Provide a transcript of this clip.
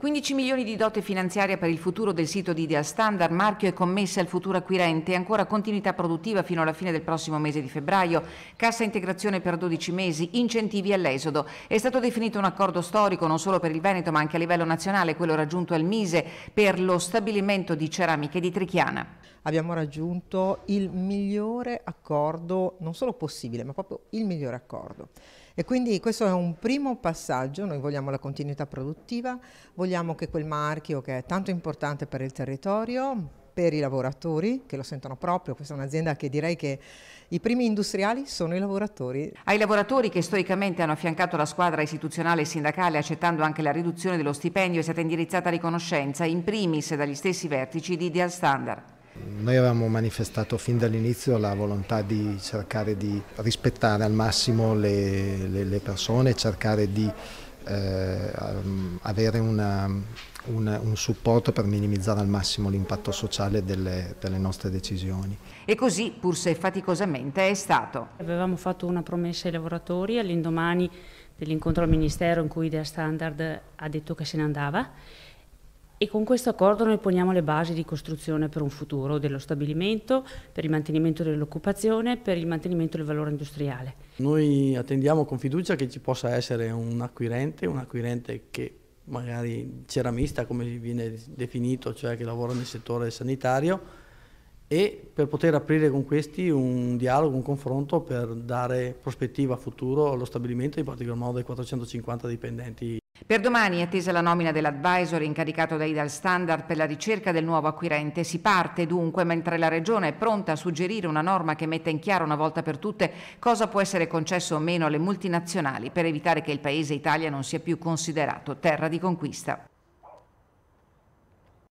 15 milioni di dote finanziaria per il futuro del sito di Ideal Standard, marchio e commessa al futuro acquirente, ancora continuità produttiva fino alla fine del prossimo mese di febbraio, cassa integrazione per 12 mesi, incentivi all'esodo. È stato definito un accordo storico non solo per il Veneto ma anche a livello nazionale, quello raggiunto al Mise per lo stabilimento di ceramiche di Trichiana. Abbiamo raggiunto il migliore accordo, non solo possibile, ma proprio il migliore accordo. E quindi questo è un primo passaggio, noi vogliamo la continuità produttiva, vogliamo vogliamo che quel marchio che è tanto importante per il territorio, per i lavoratori che lo sentono proprio, questa è un'azienda che direi che i primi industriali sono i lavoratori. Ai lavoratori che storicamente hanno affiancato la squadra istituzionale e sindacale accettando anche la riduzione dello stipendio è stata indirizzata riconoscenza in primis dagli stessi vertici di Ideal Standard. Noi avevamo manifestato fin dall'inizio la volontà di cercare di rispettare al massimo le, le, le persone, cercare di eh, ehm, avere una, un, un, supporto per minimizzare al massimo l'impatto sociale delle, delle, nostre decisioni. E così, pur se faticosamente, è stato. Avevamo fatto una promessa ai lavoratori all'indomani dell'incontro al Ministero in cui Idea Standard ha detto che se ne andava e con questo accordo noi poniamo le basi di costruzione per un futuro dello stabilimento, per il mantenimento dell'occupazione, per il mantenimento del valore industriale. Noi attendiamo con fiducia che ci possa essere un acquirente, un acquirente che magari ceramista come viene definito, cioè che lavora nel settore sanitario e per poter aprire con questi un dialogo, un confronto per dare prospettiva futuro allo stabilimento, in particolar modo ai 450 dipendenti per domani, attesa la nomina dell'advisor incaricato da Idal Standard per la ricerca del nuovo acquirente, si parte dunque mentre la Regione è pronta a suggerire una norma che metta in chiaro una volta per tutte cosa può essere concesso o meno alle multinazionali per evitare che il Paese Italia non sia più considerato terra di conquista.